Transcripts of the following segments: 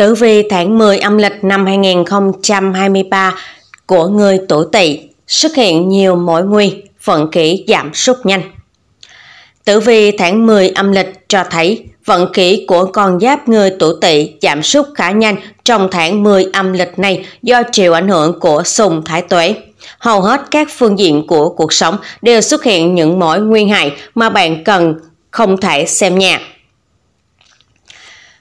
Tử vi tháng 10 âm lịch năm 2023 của người tuổi Tỵ xuất hiện nhiều mối nguy, vận khí giảm sút nhanh. Tử vi tháng 10 âm lịch cho thấy vận khí của con giáp người tuổi Tỵ giảm sút khá nhanh trong tháng 10 âm lịch này do chịu ảnh hưởng của sùng thái tuế. Hầu hết các phương diện của cuộc sống đều xuất hiện những mối nguy hại mà bạn cần không thể xem nhẹ.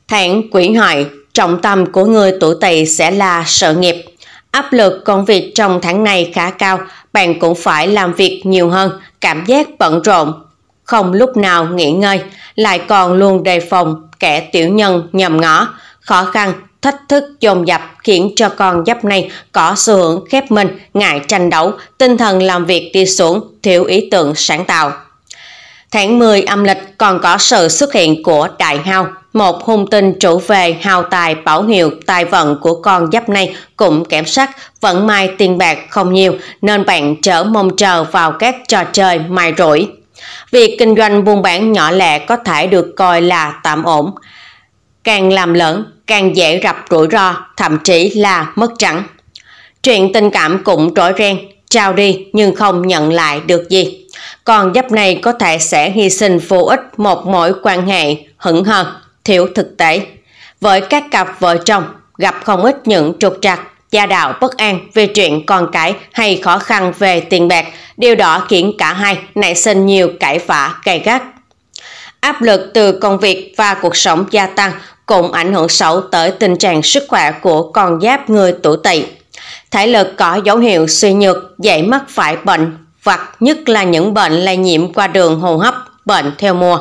Tháng Quỷ hại Trọng tâm của người tuổi tỵ sẽ là sự nghiệp. Áp lực công việc trong tháng này khá cao, bạn cũng phải làm việc nhiều hơn, cảm giác bận rộn, không lúc nào nghỉ ngơi, lại còn luôn đề phòng kẻ tiểu nhân nhầm ngõ, khó khăn, thách thức dồn dập khiến cho con giáp này có xu hướng khép mình, ngại tranh đấu, tinh thần làm việc đi xuống, thiếu ý tưởng sáng tạo. Tháng 10 âm lịch còn có sự xuất hiện của đại hao, một hung tinh trụ về hào tài bảo hiệu tài vận của con giáp này cũng kém sắc, vận may tiền bạc không nhiều nên bạn trở mong chờ vào các trò chơi mài rủi. Việc kinh doanh buôn bán nhỏ lẻ có thể được coi là tạm ổn. Càng làm lớn, càng dễ gặp rủi ro, thậm chí là mất trắng. Chuyện tình cảm cũng rối ren, trao đi nhưng không nhận lại được gì. Còn giáp này có thể sẽ hy sinh vô ích một mối quan hệ hững hờ thiểu thực tế. Với các cặp vợ chồng gặp không ít những trục trặc, gia đạo bất an về chuyện con cái hay khó khăn về tiền bạc, điều đó khiến cả hai nảy sinh nhiều cãi vã gay gắt. Áp lực từ công việc và cuộc sống gia tăng cũng ảnh hưởng xấu tới tình trạng sức khỏe của con giáp người tuổi tỵ. Thể lực có dấu hiệu suy nhược, dễ mắc phải bệnh vặt nhất là những bệnh lây nhiễm qua đường hô hấp bệnh theo mùa.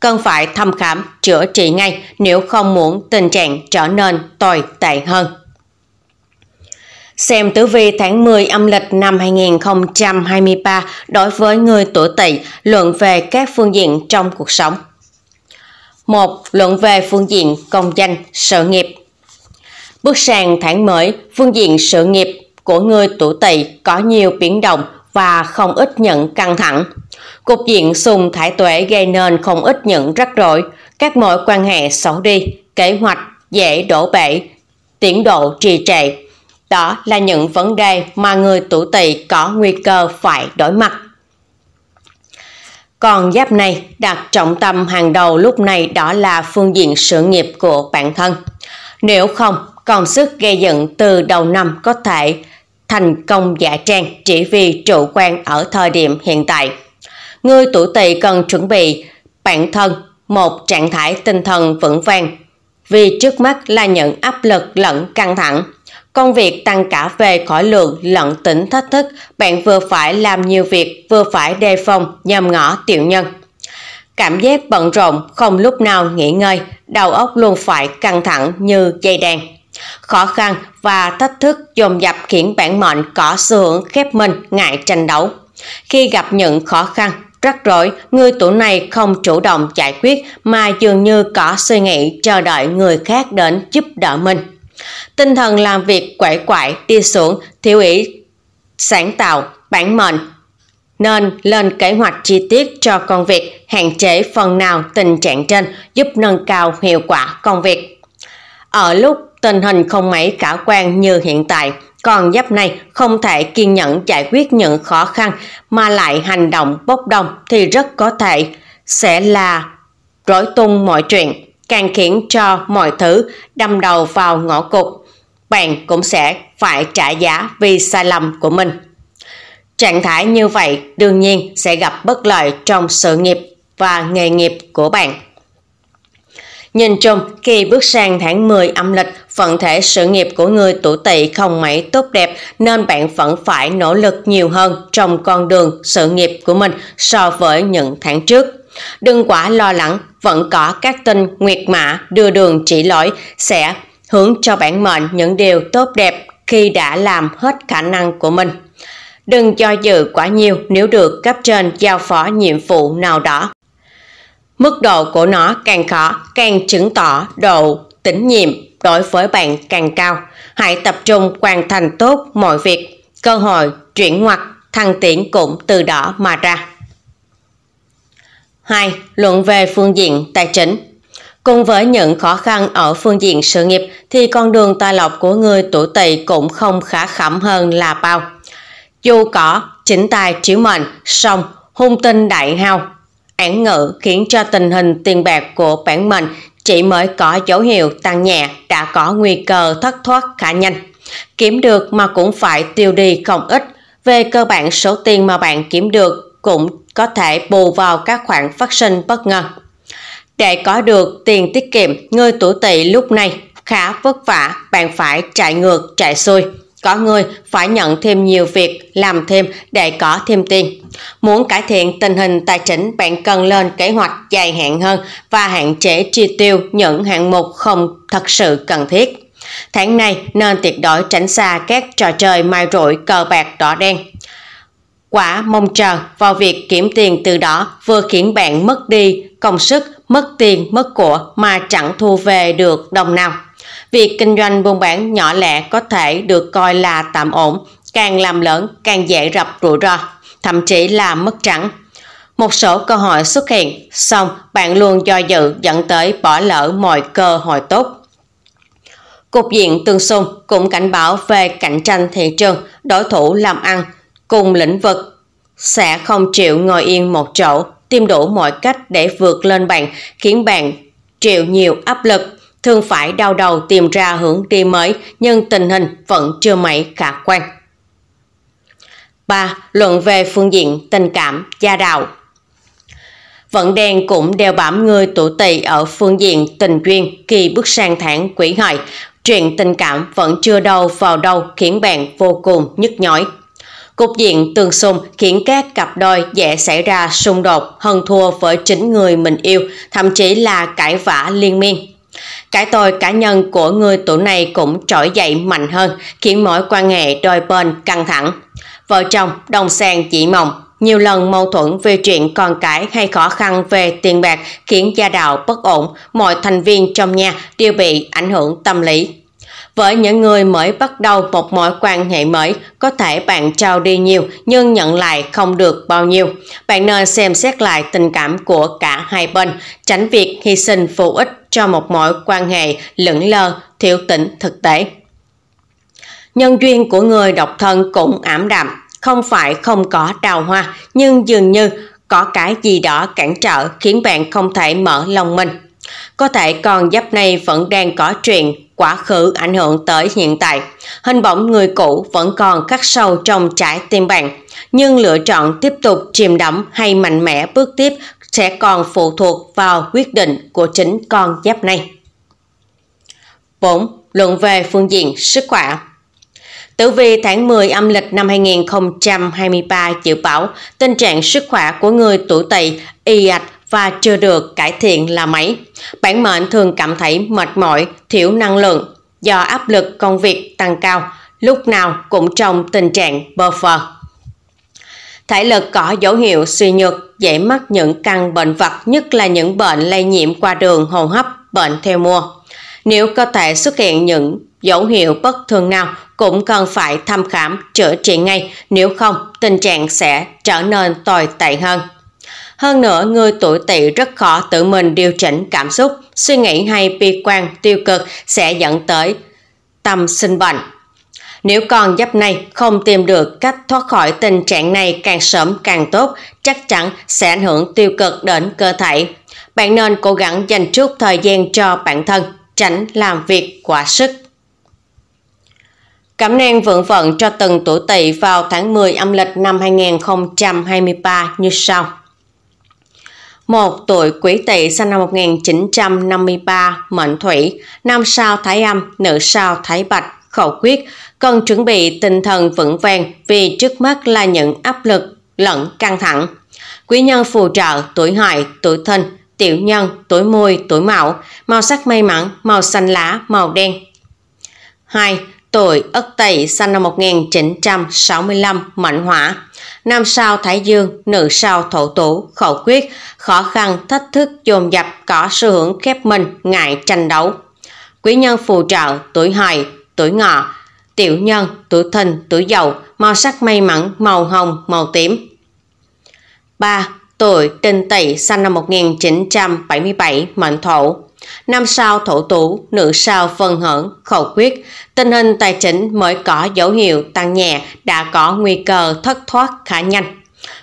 Cần phải thăm khám, chữa trị ngay nếu không muốn tình trạng trở nên tồi tệ hơn. Xem tử vi tháng 10 âm lịch năm 2023 đối với người tuổi tỵ luận về các phương diện trong cuộc sống. 1. Luận về phương diện công danh, sự nghiệp. Bước sang tháng mới, phương diện sự nghiệp của người tuổi tỵ có nhiều biến động và không ít những căng thẳng. Cục diện sùng thải tuệ gây nên không ít những rắc rối, các mối quan hệ xấu đi, kế hoạch dễ đổ bể, tiến độ trì trệ. Đó là những vấn đề mà người tuổi tỵ có nguy cơ phải đối mặt. Còn giáp này đặt trọng tâm hàng đầu lúc này đó là phương diện sự nghiệp của bản thân. Nếu không, công sức gây dựng từ đầu năm có thể thành công giả trang chỉ vì trụ quan ở thời điểm hiện tại. Người tuổi tỵ cần chuẩn bị bản thân một trạng thái tinh thần vững vàng vì trước mắt là những áp lực lẫn căng thẳng. Công việc tăng cả về khối lượng lẫn tính thách thức, bạn vừa phải làm nhiều việc vừa phải đề phòng nhằm ngõ tiểu nhân. Cảm giác bận rộn không lúc nào nghỉ ngơi, đầu óc luôn phải căng thẳng như dây đàn. Khó khăn và thách thức dồn dập khiến bản mệnh có xu hướng khép mình ngại tranh đấu. Khi gặp những khó khăn, rắc rối, người tuổi này không chủ động giải quyết mà dường như có suy nghĩ chờ đợi người khác đến giúp đỡ mình. Tinh thần làm việc quậy quại, đi xuống, thiếu ý, sáng tạo, bản mệnh, nên lên kế hoạch chi tiết cho công việc, hạn chế phần nào tình trạng trên giúp nâng cao hiệu quả công việc. Ở lúc Tình hình không mấy khả quan như hiện tại, còn giáp này không thể kiên nhẫn giải quyết những khó khăn mà lại hành động bốc đồng thì rất có thể sẽ là rối tung mọi chuyện, càng khiến cho mọi thứ đâm đầu vào ngõ cụt. Bạn cũng sẽ phải trả giá vì sai lầm của mình. Trạng thái như vậy đương nhiên sẽ gặp bất lợi trong sự nghiệp và nghề nghiệp của bạn. Nhìn chung, khi bước sang tháng 10 âm lịch, phận thể sự nghiệp của người tuổi tỵ không mấy tốt đẹp nên bạn vẫn phải nỗ lực nhiều hơn trong con đường sự nghiệp của mình so với những tháng trước. Đừng quá lo lắng, vẫn có các tinh nguyệt mã đưa đường chỉ lỗi sẽ hướng cho bản mệnh những điều tốt đẹp khi đã làm hết khả năng của mình. Đừng cho dự quá nhiều nếu được cấp trên giao phó nhiệm vụ nào đó. Mức độ của nó càng khó càng chứng tỏ độ tín nhiệm đối với bạn càng cao. Hãy tập trung hoàn thành tốt mọi việc, cơ hội chuyển ngoặt, thăng tiến cũng từ đó mà ra. 2. Luận về phương diện tài chính Cùng với những khó khăn ở phương diện sự nghiệp thì con đường tài lộc của người tuổi tỵ cũng không khá khẩm hơn là bao. Dù có chính tài chiếu mệnh, song hung tinh đại hao Án ngự khiến cho tình hình tiền bạc của bản mệnh chỉ mới có dấu hiệu tăng nhẹ đã có nguy cơ thất thoát khá nhanh. Kiếm được mà cũng phải tiêu đi không ít. Về cơ bản số tiền mà bạn kiếm được cũng có thể bù vào các khoản phát sinh bất ngờ. Để có được tiền tiết kiệm, người tuổi tỵ lúc này khá vất vả, bạn phải chạy ngược, chạy xuôi. Có người phải nhận thêm nhiều việc làm thêm để có thêm tiền. Muốn cải thiện tình hình tài chính, bạn cần lên kế hoạch dài hạn hơn và hạn chế chi tiêu những hạng mục không thật sự cần thiết. Tháng này nên tuyệt đối tránh xa các trò chơi mai rủi cờ bạc đỏ đen. Quả mong chờ vào việc kiếm tiền từ đó vừa khiến bạn mất đi công sức, mất tiền, mất của mà chẳng thu về được đồng nào. Việc kinh doanh buôn bán nhỏ lẻ có thể được coi là tạm ổn, càng làm lớn càng dễ rập rủi ro, thậm chí là mất trắng. Một số cơ hội xuất hiện, xong bạn luôn do dự dẫn tới bỏ lỡ mọi cơ hội tốt. Cục diện tương xung cũng cảnh báo về cạnh tranh thị trường, đối thủ làm ăn, cùng lĩnh vực. Sẽ không chịu ngồi yên một chỗ, tìm đủ mọi cách để vượt lên bạn, khiến bạn chịu nhiều áp lực thường phải đau đầu tìm ra hướng đi mới nhưng tình hình vẫn chưa mấy khả quan. 3. Luận về phương diện tình cảm, gia đạo Vận đen cũng đeo bám người tủ tỵ ở phương diện tình duyên khi bước sang tháng quỷ hợi. Chuyện tình cảm vẫn chưa đâu vào đâu khiến bạn vô cùng nhức nhói. Cục diện tương xung khiến các cặp đôi dễ xảy ra xung đột hơn thua với chính người mình yêu, thậm chí là cãi vã liên miên. Cái tôi cá nhân của người tuổi này cũng trỗi dậy mạnh hơn, khiến mối quan hệ đôi bên căng thẳng. Vợ chồng đồng sàng chỉ mộng, nhiều lần mâu thuẫn về chuyện con cái hay khó khăn về tiền bạc khiến gia đạo bất ổn, mọi thành viên trong nhà đều bị ảnh hưởng tâm lý. Với những người mới bắt đầu một mối quan hệ mới, có thể bạn trao đi nhiều nhưng nhận lại không được bao nhiêu. Bạn nên xem xét lại tình cảm của cả hai bên, tránh việc hy sinh phụ ích cho một mọi quan hệ lẫn lờ, thiểu tỉnh thực tế. Nhân duyên của người độc thân cũng ảm đạm, không phải không có đào hoa, nhưng dường như có cái gì đó cản trở khiến bạn không thể mở lòng mình. Có thể còn giáp này vẫn đang có chuyện quá khứ ảnh hưởng tới hiện tại. Hình bóng người cũ vẫn còn khắc sâu trong trái tim bạn, nhưng lựa chọn tiếp tục chìm đắm hay mạnh mẽ bước tiếp sẽ còn phụ thuộc vào quyết định của chính con giáp này. 4. Luận về phương diện sức khỏe Tử vi tháng 10 âm lịch năm 2023 dự báo tình trạng sức khỏe của người tuổi tỵ y ạch và chưa được cải thiện là mấy. Bản mệnh thường cảm thấy mệt mỏi, thiểu năng lượng do áp lực công việc tăng cao, lúc nào cũng trong tình trạng bơ phờ. Thể lực có dấu hiệu suy nhược, dễ mắc những căn bệnh vật nhất là những bệnh lây nhiễm qua đường hô hấp, bệnh theo mùa. Nếu cơ thể xuất hiện những dấu hiệu bất thường nào cũng cần phải thăm khám chữa trị ngay, nếu không tình trạng sẽ trở nên tồi tệ hơn. Hơn nữa, người tuổi tỵ rất khó tự mình điều chỉnh cảm xúc, suy nghĩ hay bi quan tiêu cực sẽ dẫn tới tâm sinh bệnh, nếu con giáp này không tìm được cách thoát khỏi tình trạng này càng sớm càng tốt, chắc chắn sẽ ảnh hưởng tiêu cực đến cơ thể. Bạn nên cố gắng dành chút thời gian cho bản thân, tránh làm việc quá sức. Cảm năng vượng vận cho từng tuổi tỵ vào tháng 10 âm lịch năm 2023 như sau. Một tuổi quý tỵ sinh năm 1953, mệnh thủy, nam sao thái âm, nữ sao thái bạch, khẩu quyết, cần chuẩn bị tinh thần vững vàng vì trước mắt là những áp lực lẫn căng thẳng. Quý nhân phù trợ tuổi hợi, tuổi thìn, tiểu nhân, tuổi mùi, tuổi mão, màu sắc may mắn, màu xanh lá, màu đen. 2. Tuổi Ất Tỵ sinh năm 1965, mệnh hỏa. Nam sao Thái Dương, nữ sao Thổ Tủ, khẩu quyết, khó khăn, thách thức, dồn dập, có xu hướng khép mình, ngại tranh đấu. Quý nhân phù trợ, tuổi hợi, tuổi ngọ, tiểu nhân, tuổi thìn, tuổi dậu, màu sắc may mắn, màu hồng, màu tím. 3. Tuổi Đinh Tỵ sinh năm 1977, mệnh Thổ. Năm sao Thổ Tú, nữ sao Vân Hưởng, Khẩu Quyết, tình hình tài chính mới có dấu hiệu tăng nhẹ đã có nguy cơ thất thoát khá nhanh.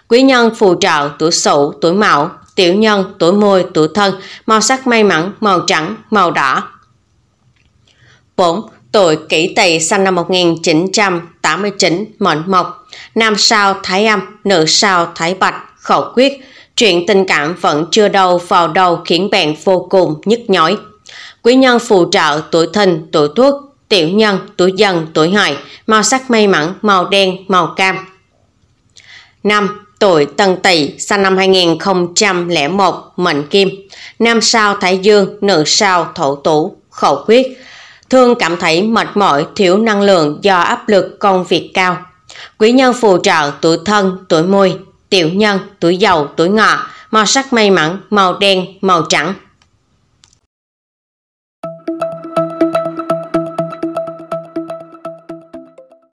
Quý nhân phù trợ tuổi Sửu, tuổi Mão, tiểu nhân tuổi Mùi, tuổi Thân, màu sắc may mắn, màu trắng, màu đỏ. 4 tuổi kỷ tỵ sinh năm 1989, mệnh mộc, nam sao thái âm, nữ sao thái bạch, khẩu quyết. Chuyện tình cảm vẫn chưa đâu vào đầu khiến bạn vô cùng nhức nhói. Quý nhân phù trợ tuổi thìn, tuổi tuất, tiểu nhân, tuổi dần, tuổi hợi, màu sắc may mắn, màu đen, màu cam. 5 tuổi Tân Tỵ, sinh năm 2001, mệnh Kim, nam sao Thái Dương, nữ sao Thổ Tủ, khẩu quyết thường cảm thấy mệt mỏi, thiếu năng lượng do áp lực công việc cao. Quý nhân phù trợ tuổi thân, tuổi mùi, tiểu nhân, tuổi giàu, tuổi ngọ, màu sắc may mắn, màu đen, màu trắng.